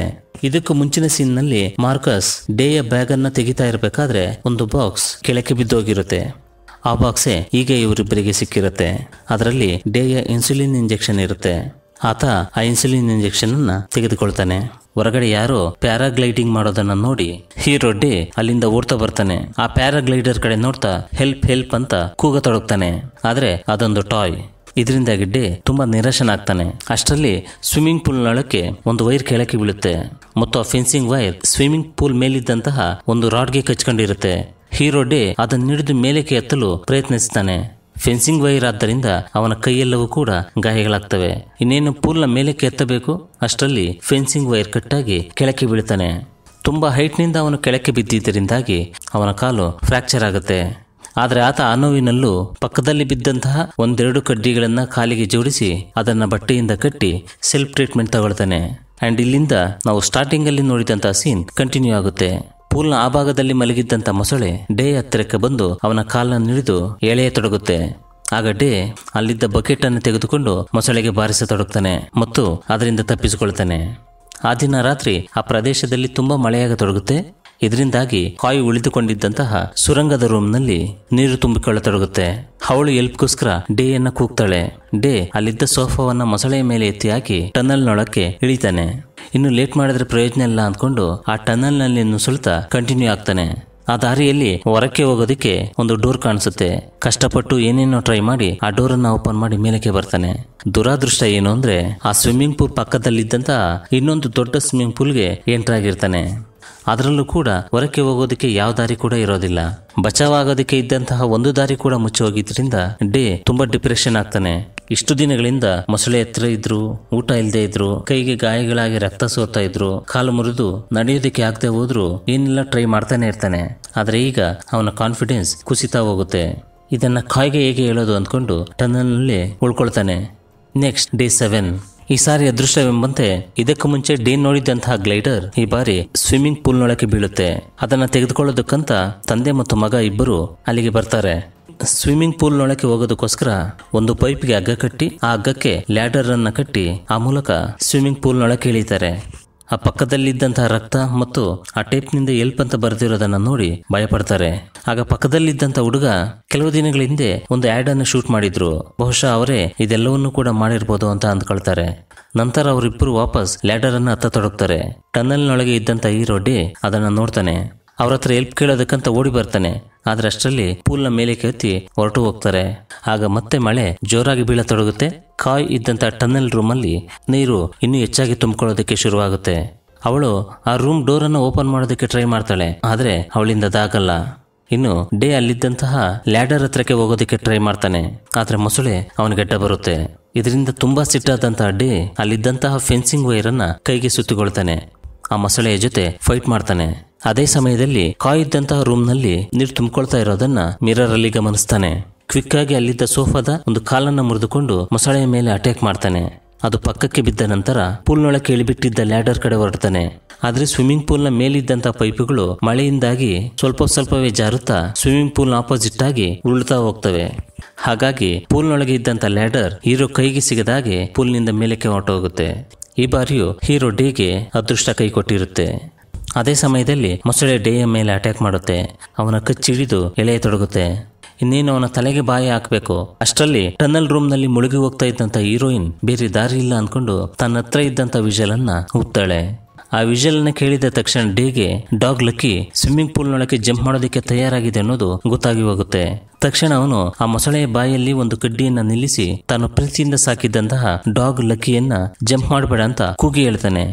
ಇದಕ್ಕೂ ಮುಂಚಿನ ಸೀನ್ ನಲ್ಲಿ ಮಾರ್ಕಸ್ ಡೇಯ ಬ್ಯಾಗ್ ಅನ್ನ ತೆಗಿತಾ ಇರಬೇಕಾದ್ರೆ ಒಂದು ಬಾಕ್ಸ್ ಕೆಳಕ್ಕೆ ಬಿದ್ದೋಗಿರುತ್ತೆ ಆ ಬಾಕ್ಸೆ ಈಗ ಇವರಿಬ್ಬರಿಗೆ ಸಿಕ್ಕಿರುತ್ತೆ ಅದರಲ್ಲಿ ಡೇಯ ಇನ್ಸುಲಿನ್ ಇಂಜೆಕ್ಷನ್ ಇರುತ್ತೆ ಆತ ಆ ಇನ್ಸುಲಿನ್ ಇಂಜೆಕ್ಷನ್ ಅನ್ನ ತೆಗೆದುಕೊಳ್ತಾನೆ ಹೊರಗಡೆ ಯಾರೋ ಪ್ಯಾರಾಗ್ಲೈಡಿಂಗ್ ಮಾಡೋದನ್ನ ನೋಡಿ ಹೀರೋಡ್ಡಿ ಅಲ್ಲಿಂದ ಓಡ್ತಾ ಬರ್ತಾನೆ ಆ ಪ್ಯಾರಾಗ್ಲೈಡರ್ ಕಡೆ ನೋಡ್ತಾ ಹೆಲ್ಪ್ ಹೆಲ್ಪ್ ಅಂತ ಕೂಗ ತೊಡಗ್ತಾನೆ ಆದ್ರೆ ಅದೊಂದು ಟಾಯ್ ಇದರಿಂದಾಗಿ ಡಿ ತುಂಬಾ ನಿರಾಶನಾಗ್ತಾನೆ ಅಷ್ಟರಲ್ಲಿ ಸ್ವಿಮ್ಮಿಂಗ್ ಪೂಲ್ ನೊಳಕ್ಕೆ ಒಂದು ವೈರ್ ಕೆಳಕ್ಕೆ ಬೀಳುತ್ತೆ ಮತ್ತು ಆ ಫೆನ್ಸಿಂಗ್ ವೈರ್ ಸ್ವಿಮ್ಮಿಂಗ್ ಪೂಲ್ ಮೇಲಿದ್ದಂತಹ ಒಂದು ರಾಡ್ಗೆ ಕಚ್ಕೊಂಡಿರುತ್ತೆ ಹೀರೋ ಡಿ ಅದನ್ನ ಹಿಡಿದು ಮೇಲಕ್ಕೆ ಎತ್ತಲು ಪ್ರಯತ್ನಿಸ್ತಾನೆ ಫೆನ್ಸಿಂಗ್ ವೈರ್ ಆದ್ದರಿಂದ ಅವನ ಕೈಯೆಲ್ಲವೂ ಕೂಡ ಗಾಯಗಳಾಗ್ತವೆ ಇನ್ನೇನು ಪೂರ್ಣ ಮೇಲೆ ಕೆತ್ತಬೇಕು ಅಷ್ಟರಲ್ಲಿ ಫೆನ್ಸಿಂಗ್ ವೈರ್ ಕಟ್ಟಾಗಿ ಕೆಳಕ್ಕೆ ಬೀಳ್ತಾನೆ ತುಂಬ ಹೈಟ್ನಿಂದ ಅವನು ಕೆಳಕ್ಕೆ ಬಿದ್ದಿದ್ದರಿಂದಾಗಿ ಅವನ ಕಾಲು ಫ್ರ್ಯಾಕ್ಚರ್ ಆಗುತ್ತೆ ಆದರೆ ಆತ ಆ ನೋವಿನಲ್ಲೂ ಪಕ್ಕದಲ್ಲಿ ಬಿದ್ದಂತಹ ಒಂದೆರಡು ಕಡ್ಡಿಗಳನ್ನು ಕಾಲಿಗೆ ಜೋಡಿಸಿ ಅದನ್ನು ಬಟ್ಟೆಯಿಂದ ಕಟ್ಟಿ ಸೆಲ್ಫ್ ಟ್ರೀಟ್ಮೆಂಟ್ ತಗೊಳ್ತಾನೆ ಆ್ಯಂಡ್ ಇಲ್ಲಿಂದ ನಾವು ಸ್ಟಾರ್ಟಿಂಗಲ್ಲಿ ನೋಡಿದಂಥ ಸೀನ್ ಕಂಟಿನ್ಯೂ ಆಗುತ್ತೆ ಪೂಲ್ನ ಆ ಭಾಗದಲ್ಲಿ ಮಲಗಿದ್ದಂಥ ಮೊಸಳೆ ಡೇ ಹತ್ತಿರಕ್ಕೆ ಬಂದು ಅವನ ಕಾಲನ್ನು ಹಿಡಿದು ತೊಡಗುತ್ತೆ ಆಗ ಡೇ ಅಲ್ಲಿದ್ದ ಬಕೆಟ್ ಅನ್ನು ತೆಗೆದುಕೊಂಡು ಮೊಸಳೆಗೆ ಬಾರಿಸತೊಡಗ್ತಾನೆ ಮತ್ತು ಅದರಿಂದ ತಪ್ಪಿಸಿಕೊಳ್ತಾನೆ ಆ ದಿನ ರಾತ್ರಿ ಆ ಪ್ರದೇಶದಲ್ಲಿ ತುಂಬಾ ಮಳೆಯಾಗತೊಡಗುತ್ತೆ ಇದರಿಂದಾಗಿ ಕಾಯಿ ಉಳಿದುಕೊಂಡಿದ್ದಂತಹ ಸುರಂಗದ ರೂಮ್ನಲ್ಲಿ ನೀರು ತುಂಬಿಕೊಳ್ಳತೊಡಗುತ್ತೆ ಅವಳು ಎಲ್ಪ್ಗೋಸ್ಕರ ಡೇಯನ್ನು ಕೂಗ್ತಾಳೆ ಡೇ ಅಲ್ಲಿದ್ದ ಸೋಫಾವನ್ನ ಮೊಸಳೆಯ ಮೇಲೆ ಎತ್ತಿ ಹಾಕಿ ಟನಲ್ನೊಳಕ್ಕೆ ಇಳಿತಾನೆ ಇನ್ನು ಲೇಟ್ ಮಾಡಿದ್ರೆ ಪ್ರಯೋಜನ ಇಲ್ಲ ಅಂದ್ಕೊಂಡು ಆ ಟನಲ್ನಲ್ಲಿ ನುಸುಳ್ತಾ ಕಂಟಿನ್ಯೂ ಆಗ್ತಾನೆ ಆ ದಾರಿಯಲ್ಲಿ ಹೊರಕ್ಕೆ ಹೋಗೋದಕ್ಕೆ ಒಂದು ಡೋರ್ ಕಾಣಿಸುತ್ತೆ ಕಷ್ಟಪಟ್ಟು ಏನೇನೋ ಟ್ರೈ ಮಾಡಿ ಆ ಡೋರ್ ಅನ್ನ ಓಪನ್ ಮಾಡಿ ಮೇಲಕ್ಕೆ ಬರ್ತಾನೆ ದುರಾದೃಷ್ಟ ಏನು ಅಂದ್ರೆ ಆ ಸ್ವಿಮ್ಮಿಂಗ್ ಪೂಲ್ ಪಕ್ಕದಲ್ಲಿದ್ದಂತ ಇನ್ನೊಂದು ದೊಡ್ಡ ಸ್ವಿಮ್ಮಿಂಗ್ ಪೂಲ್ಗೆ ಎಂಟ್ರ್ ಆಗಿರ್ತಾನೆ ಅದರಲ್ಲೂ ಕೂಡ ಹೊರಕ್ಕೆ ಹೋಗೋದಕ್ಕೆ ಯಾವ ದಾರಿ ಕೂಡ ಇರೋದಿಲ್ಲ ಬಚಾವ್ ಆಗೋದಕ್ಕೆ ಇದ್ದಂತಹ ಒಂದು ದಾರಿ ಕೂಡ ಮುಚ್ಚಿ ಹೋಗಿದ್ದರಿಂದ ಡೇ ತುಂಬಾ ಡಿಪ್ರೆಷನ್ ಆಗ್ತಾನೆ ಇಷ್ಟು ದಿನಗಳಿಂದ ಮೊಸಳೆ ಎತ್ತರ ಇದ್ರು ಊಟ ಇಲ್ಲದೆ ಇದ್ರು ಕೈಗೆ ಗಾಯಗಳಾಗಿ ರಕ್ತ ಸೋತಾ ಇದ್ರು ಕಾಲು ಮುರಿದು ನಡೆಯೋದಕ್ಕೆ ಆಗದೆ ಹೋದ್ರು ಏನೆಲ್ಲ ಟ್ರೈ ಮಾಡ್ತಾನೆ ಇರ್ತಾನೆ ಆದರೆ ಈಗ ಅವನ ಕಾನ್ಫಿಡೆನ್ಸ್ ಕುಸಿತಾ ಹೋಗುತ್ತೆ ಇದನ್ನ ಕಾಯ್ಗೆ ಹೇಗೆ ಹೇಳೋದು ಅಂದ್ಕೊಂಡು ಟನಲ್ನಲ್ಲಿ ಉಳ್ಕೊಳ್ತಾನೆ ನೆಕ್ಸ್ಟ್ ಡೇ ಸೆವೆನ್ ಈ ಸಾರಿ ಅದೃಷ್ಟವೆಂಬಂತೆ ಇದಕ್ಕೂ ಮುಂಚೆ ಡೇ ನೋಡಿದಂತಹ ಗ್ಲೈಡರ್ ಈ ಬಾರಿ ಸ್ವಿಮ್ಮಿಂಗ್ ಪೂಲ್ನೊಳಕ್ಕೆ ಬೀಳುತ್ತೆ ಅದನ್ನ ತೆಗೆದುಕೊಳ್ಳೋದಕ್ಕಂತ ತಂದೆ ಮತ್ತು ಮಗ ಇಬ್ಬರು ಅಲ್ಲಿಗೆ ಬರ್ತಾರೆ ಸ್ವಿಮ್ಮಿಂಗ್ ನೊಳಕ್ಕೆ ಹೋಗೋದಕ್ಕೋಸ್ಕರ ಒಂದು ಪೈಪ್ಗೆ ಹಗ್ಗ ಕಟ್ಟಿ ಆ ಹಗ್ಗಕ್ಕೆ ಲ್ಯಾಡರ್ ಅನ್ನ ಕಟ್ಟಿ ಆ ಮೂಲಕ ಸ್ವಿಮ್ಮಿಂಗ್ ನೊಳಕ್ಕೆ ಇಳಿತಾರೆ ಆ ಪಕ್ಕದಲ್ಲಿದ್ದಂತಹ ರಕ್ತ ಮತ್ತು ಆ ಟೇಪ್ನಿಂದ ಎಲ್ಪ್ ಅಂತ ಬರೆದಿರೋದನ್ನ ನೋಡಿ ಭಯಪಡ್ತಾರೆ ಆಗ ಪಕ್ಕದಲ್ಲಿದ್ದಂಥ ಹುಡುಗ ಕೆಲವು ದಿನಗಳ ಹಿಂದೆ ಒಂದು ಆ್ಯಡ್ ಅನ್ನು ಶೂಟ್ ಮಾಡಿದ್ರು ಬಹುಶಃ ಅವರೇ ಇದೆಲ್ಲವನ್ನೂ ಕೂಡ ಮಾಡಿರ್ಬೋದು ಅಂತ ಅಂದ್ಕೊಳ್ತಾರೆ ನಂತರ ಅವರಿಬ್ಬರು ವಾಪಸ್ ಲ್ಯಾಡರ್ ಅನ್ನ ತೊಡಗ್ತಾರೆ ಟನಲ್ನೊಳಗೆ ಇದ್ದಂಥ ಈ ರೋಡಿ ಅದನ್ನ ನೋಡ್ತಾನೆ ಅವ್ರ ಹತ್ರ ಎಲ್ಪ್ ಕೇಳೋದಕ್ಕಂತ ಓಡಿ ಬರ್ತಾನೆ ಆದ್ರೆ ಅಷ್ಟರಲ್ಲಿ ಪೂಲ್ನ ಮೇಲೆ ಕೆತ್ತಿ ಹೊರಟು ಹೋಗ್ತಾರೆ ಆಗ ಮತ್ತೆ ಮಳೆ ಜೋರಾಗಿ ಬೀಳತೊಡಗುತ್ತೆ ಕಾಯ್ ಇದ್ದಂತ ರೂಮ್ ರೂಮಲ್ಲಿ ನೀರು ಇನ್ನೂ ಹೆಚ್ಚಾಗಿ ತುಂಬಿಕೊಳ್ಳೋದಕ್ಕೆ ಶುರುವಾಗುತ್ತೆ ಅವಳು ಆ ರೂಮ್ ಡೋರನ್ನು ಓಪನ್ ಮಾಡೋದಕ್ಕೆ ಟ್ರೈ ಮಾಡ್ತಾಳೆ ಆದರೆ ಅವಳಿಂದ ಅದಾಗಲ್ಲ ಇನ್ನು ಡೇ ಅಲ್ಲಿದ್ದಂತಹ ಲ್ಯಾಡರ್ ಹತ್ರಕ್ಕೆ ಹೋಗೋದಕ್ಕೆ ಟ್ರೈ ಮಾಡ್ತಾನೆ ಆದರೆ ಮೊಸಳೆ ಅವನಿಗೆಡ್ಡ ಬರುತ್ತೆ ಇದರಿಂದ ತುಂಬಾ ಸಿಟ್ಟಾದಂತಹ ಡೇ ಅಲ್ಲಿದ್ದಂತಹ ಫೆನ್ಸಿಂಗ್ ವೈರನ್ನ ಕೈಗೆ ಸುತ್ತಿಕೊಳ್ತಾನೆ ಆ ಮೊಸಳೆಯ ಜೊತೆ ಫೈಟ್ ಮಾಡ್ತಾನೆ ಅದೇ ಸಮಯದಲ್ಲಿ ಕಾಯಿದ್ದಂತಹ ರೂಮ್ನಲ್ಲಿ ನೀರು ತುಂಬಿಕೊಳ್ತಾ ಇರೋದನ್ನ ಮಿರರ್ ಅಲ್ಲಿ ಗಮನಿಸ್ತಾನೆ ಕ್ವಿಕ್ ಆಗಿ ಅಲ್ಲಿದ್ದ ಸೋಫಾದ ಒಂದು ಕಾಲನ್ನ ಮುರಿದುಕೊಂಡು ಮೊಸಳೆಯ ಮೇಲೆ ಅಟ್ಯಾಕ್ ಮಾಡ್ತಾನೆ ಅದು ಪಕ್ಕಕ್ಕೆ ಬಿದ್ದ ನಂತರ ಪೂಲ್ನೊಳಗೆ ಇಳಿಬಿಟ್ಟಿದ್ದ ಲ್ಯಾಡರ್ ಕಡೆ ಹೊರಡ್ತಾನೆ ಆದರೆ ಸ್ವಿಮ್ಮಿಂಗ್ ಪೂಲ್ನ ಮೇಲಿದ್ದಂಥ ಪೈಪುಗಳು ಮಳೆಯಿಂದಾಗಿ ಸ್ವಲ್ಪ ಸ್ವಲ್ಪವೇ ಜಾರುತ್ತಾ ಸ್ವಿಮ್ಮಿಂಗ್ ಪೂಲ್ನ ಆಪೋಸಿಟ್ ಆಗಿ ಉರುಳ್ತಾ ಹೋಗ್ತವೆ ಹಾಗಾಗಿ ಪೂಲ್ನೊಳಗೆ ಇದ್ದಂಥ ಲ್ಯಾಡರ್ ಹೀರೋ ಕೈಗೆ ಸಿಗದಾಗೆ ಪೂಲ್ನಿಂದ ಮೇಲಕ್ಕೆ ಹೋಗುತ್ತೆ ಈ ಬಾರಿಯೂ ಹೀರೋ ಡೇಗೆ ಅದೃಷ್ಟ ಕೈ ಕೊಟ್ಟಿರುತ್ತೆ ಅದೇ ಸಮಯದಲ್ಲಿ ಮೊಸಳೆ ಡೇಯ ಮೇಲೆ ಅಟ್ಯಾಕ್ ಮಾಡುತ್ತೆ ಅವನ ಎಳೆಯ ತೊಡಗುತ್ತೆ ಇನ್ನೇನು ಅವನ ತಲೆಗೆ ಬಾಯಿ ಹಾಕಬೇಕು ಅಷ್ಟರಲ್ಲಿ ಟನಲ್ ರೂಮ್ ನಲ್ಲಿ ಮುಳುಗಿ ಹೋಗ್ತಾ ಇದ್ದಂತ ಹೀರೋಯಿನ್ ಬೇರೆ ದಾರಿ ಇಲ್ಲ ಅಂದ್ಕೊಂಡು ತನ್ನ ಹತ್ರ ಇದ್ದಂತ ವಿಜಲ್ ಅನ್ನ ಆ ವಿಜಲ್ ಅನ್ನ ಕೇಳಿದ ತಕ್ಷಣ ಡೇಗೆ ಡಾಗ್ ಲಕ್ಕಿ ಸ್ವಿಮ್ಮಿಂಗ್ ಪೂಲ್ ನೊಳಗೆ ಜಂಪ್ ಮಾಡೋದಕ್ಕೆ ತಯಾರಾಗಿದೆ ಅನ್ನೋದು ಗೊತ್ತಾಗಿ ಹೋಗುತ್ತೆ ತಕ್ಷಣ ಅವನು ಆ ಮೊಸಳೆಯ ಬಾಯಲ್ಲಿ ಒಂದು ಕಡ್ಡಿಯನ್ನ ನಿಲ್ಲಿಸಿ ತಾನು ಪ್ರೀತಿಯಿಂದ ಸಾಕಿದ್ದಂತಹ ಡಾಗ್ ಲಕ್ಕಿಯನ್ನ ಜಂಪ್ ಮಾಡಬೇಡ ಅಂತ ಕೂಗಿ ಹೇಳ್ತಾನೆ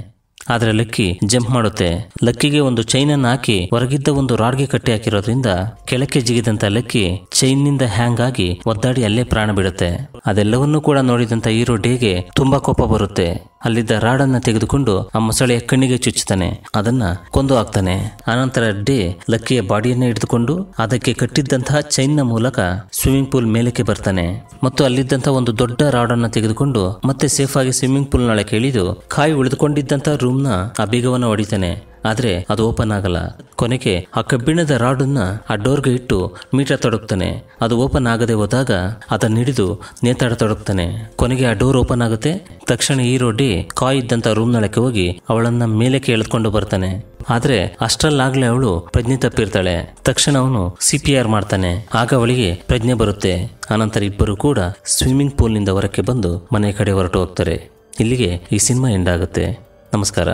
ಆದರೆ ಲಕ್ಕಿ ಜಂಪ್ ಮಾಡುತ್ತೆ ಲಕ್ಕಿಗೆ ಒಂದು ಚೈನ್ ಅನ್ನು ಹಾಕಿ ಹೊರಗಿದ್ದ ಒಂದು ರಾಡ್ಗೆ ಕಟ್ಟಿ ಹಾಕಿರೋದ್ರಿಂದ ಕೆಳಕ್ಕೆ ಜಿಗಿದಂತ ಲಕ್ಕಿ ಚೈನ್ ನಿಂದ ಹ್ಯಾಂಗ್ ಆಗಿ ಒದ್ದಾಡಿ ಅಲ್ಲೇ ಪ್ರಾಣ ಬಿಡುತ್ತೆ ಅದೆಲ್ಲವನ್ನೂ ಕೂಡ ನೋಡಿದಂತ ಹೀರೋ ಡೇಗೆ ತುಂಬಾ ಕೋಪ ಬರುತ್ತೆ ಅಲ್ಲಿದ್ದ ರಾಡನ್ನ ತೆಗೆದುಕೊಂಡು ಆ ಮೊಸಳೆಯ ಕಣ್ಣಿಗೆ ಚುಚ್ಚುತ್ತಾನೆ ಅದನ್ನ ಕೊಂದು ಹಾಕ್ತಾನೆ ಆನಂತರ ಡೇ ಲಕ್ಕಿಯ ಬಾಡಿಯನ್ನು ಹಿಡಿದುಕೊಂಡು ಅದಕ್ಕೆ ಕಟ್ಟಿದ್ದಂತಹ ಚೈನ್ನ ಮೂಲಕ ಸ್ವಿಮ್ಮಿಂಗ್ ಪೂಲ್ ಮೇಲಕ್ಕೆ ಬರ್ತಾನೆ ಮತ್ತು ಅಲ್ಲಿದ್ದಂತಹ ಒಂದು ದೊಡ್ಡ ರಾಡನ್ನು ತೆಗೆದುಕೊಂಡು ಮತ್ತೆ ಸೇಫ್ ಆಗಿ ಸ್ವಿಮ್ಮಿಂಗ್ ಪೂಲ್ ನಳಕ್ಕೆ ಇಳಿದು ಕಾಯಿ ಉಳಿದುಕೊಂಡಿದ್ದಂತಹ ರೂಮ್ನ ಆ ಬೀಗವನ್ನು ಹೊಡಿತಾನೆ ಆದರೆ ಅದು ಓಪನ್ ಆಗಲ್ಲ ಕೊನೆಗೆ ಆ ಕಬ್ಬಿಣದ ರಾಡನ್ನ ಆ ಡೋರ್ಗೆ ಇಟ್ಟು ಮೀಟರ್ ತೊಡಗ್ತಾನೆ ಅದು ಓಪನ್ ಆಗದೆ ಹೋದಾಗ ಅದನ್ನು ಹಿಡಿದು ನೇತಾಡ ತೊಡಗ್ತಾನೆ ಕೊನೆಗೆ ಆ ಡೋರ್ ಓಪನ್ ಆಗುತ್ತೆ ತಕ್ಷಣ ಈ ರೋಡಿ ಕಾಯ್ ಇದ್ದಂಥ ರೂಮ್ ನಳಕ್ಕೆ ಹೋಗಿ ಅವಳನ್ನ ಮೇಲೆ ಎಳೆದುಕೊಂಡು ಬರ್ತಾನೆ ಆದರೆ ಅಷ್ಟರಲ್ಲಾಗಲೇ ಅವಳು ಪ್ರಜ್ಞೆ ತಪ್ಪಿರ್ತಾಳೆ ತಕ್ಷಣ ಅವನು ಸಿ ಪಿ ಆರ್ ಮಾಡ್ತಾನೆ ಆಗ ಅವಳಿಗೆ ಪ್ರಜ್ಞೆ ಬರುತ್ತೆ ಆನಂತರ ಇಬ್ಬರು ಕೂಡ ಸ್ವಿಮ್ಮಿಂಗ್ ಪೂಲ್ನಿಂದ ಹೊರಕ್ಕೆ ಬಂದು ಮನೆ ಕಡೆ ಹೊರಟು ಹೋಗ್ತಾರೆ ಇಲ್ಲಿಗೆ ಈ ಸಿನಿಮಾ ಎಂಡ್ ಆಗುತ್ತೆ ನಮಸ್ಕಾರ